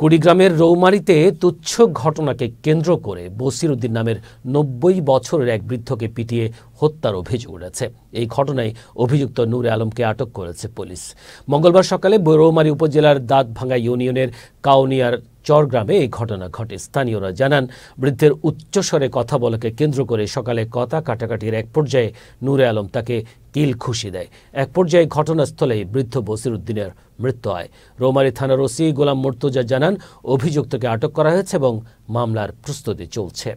কুড়িগ্রামের রৌমারিতে তুচ্ছ ঘটনাকে কেন্দ্র করে বসির উদ্দিন নামের নব্বই বছরের এক বৃদ্ধকে পিটিয়ে হত্যার অভিযোগ উঠেছে এই ঘটনায় অভিযুক্ত নূরে আলমকে আটক করেছে পুলিশ মঙ্গলবার সকালে রৌমারী উপজেলার ভাঙ্গা ইউনিয়নের কাউনিয়ার চরগ্রামে এই ঘটনা ঘটে স্থানীয়রা জানান বৃদ্ধের উচ্চস্বরে কথা বলাকে কেন্দ্র করে সকালে কথা কাটাকাটির এক পর্যায়ে নূরে আলম তাকে কিল খুশি দেয় এক পর্যায়ে ঘটনাস্থলেই বৃদ্ধ বসির উদ্দিনের মৃত্যু হয় রোমারি থানার ওসি গোলাম মোর্তজা জানান অভিযুক্তকে আটক করা হয়েছে এবং মামলার প্রস্তুতি চলছে